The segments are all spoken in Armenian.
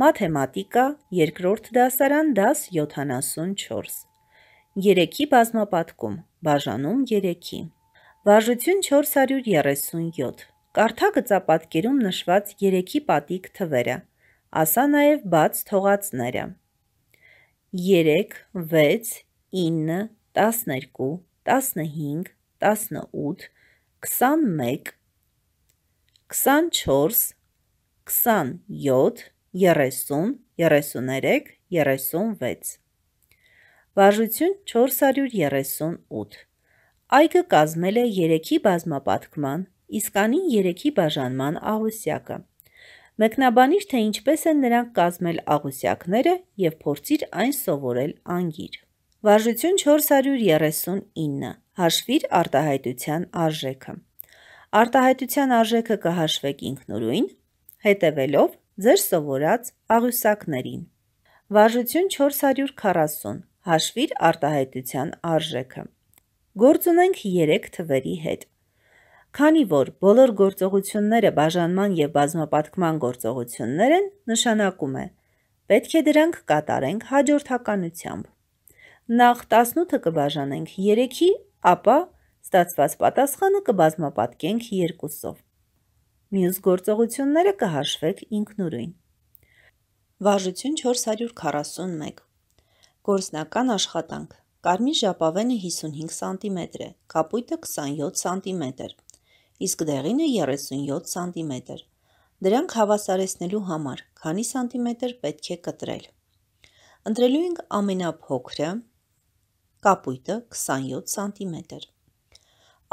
մաթեմատիկա, երկրորդ դասարան, դաս 74։ Երեքի բազմապատկում, բաժանում երեքի։ Վարժություն 437։ Կարթա գծապատկերում նշված երեքի պատիկ թվերը, ասա նաև բաց թողածները։ 3, 6, 9, 12, 15, 18, 21, 24, 27, 30, 33, 36։ Վարժություն 438։ Այգը կազմել է 3-ի բազմապատկման, իսկ անին 3-ի բաժանման աղոսյակը։ Մեկնաբանիր, թե ինչպես են նրանք կազմել աղոսյակները և փորձիր այն սովորել անգիր։ Վարժություն 439 հաշվիր արտահայտության արժեքը։ Արտահայտության արժեքը կհաշվեք ինքնուրույն, հետևելով ձեր սովորած աղյուսակներին։ Վարժություն 440 հաշվիր արտահայտության արժեքը։ Գործ ունենք 3 թվերի հետ։ Քանի որ բոլոր գործողությունները բաժանման եւ բազմապատկման գործողություններ են, նշանակում է պետք է դրանք կատարենք հաջորդականությամբ։ Նախ 18-ը կբաժանենք 3-ի, ապա ստացված պատասխանը կբազմապատկենք 2-ով։ Մյուս գործողությունները կհաշվեք ինքնուրույն։ Վարժություն 441 Գործնական աշխատանք Կարմիր ժապավենը 55 սանտիմետր է, կապույտը 27 սանտիմետր, իսկ դեղինը 37 սանտիմետր։ Դրանք հավասարեցնելու համար քանի սանտիմետր պետք է կտրել։ Ընտրելու ենք ամենափոքրը, կապույտը 27 սանտիմետր։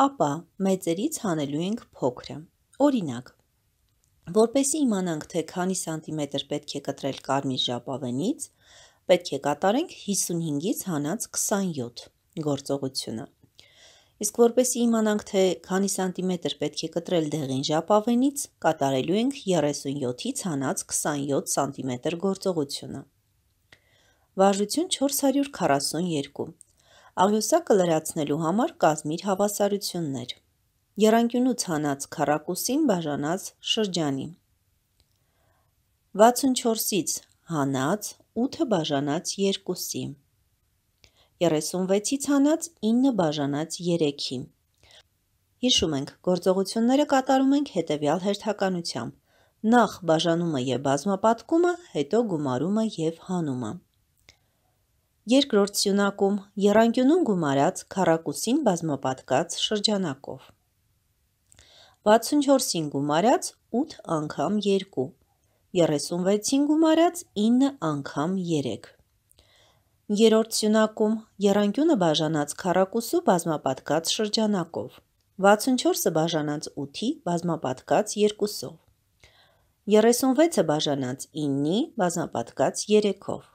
Ապա մեծերից հանելու ենք փոքրը Օրինակ, որպեսի իմանանք, թե քանի սանտիմետր պետք է կտրել կարմիր ժապավենից, պետք է կատարենք 55-ից հանած 27 գործողությունը։ Իսկ որպեսի իմանանք, թե քանի սանտիմետր պետք է կտրել դեղին ժապավենից, կատարելու ենք 37-ից հանած 27 սանտիմետր գործողությունը։ Վարժություն 442 Աղյուսակը լրացնելու համար կազմիր հավասարություններ։ Երանկյունուց հանած քարակուսին բաժանած շրջանի։ 64-ից հանած 8 բաժանած 2-ի։ 36-ից հանած 9 բաժանած 3-ի։ Հիշում ենք, գործողությունները կատարում ենք հետևյալ հերթականությամբ. նախ բաժանումը եւ բազմապատկումը, հետո գումարումը եւ հանումը։ Երկրորդ սյունակում երանգյունում գումարած քառակուսին բազմապատկած շրջանակով 64-ին գումարած 8 անգամ 2, 36-ին գումարած 9 անգամ 3։ Երորդ սյունակում երանգյունը բաժանած քառակուսու բազմապատկած շրջանակով, 64-ը բաժանած 8-ի բազմապատկած 2-ով, 36-ը բաժանած 9-ի բազմապատկած 3-ով,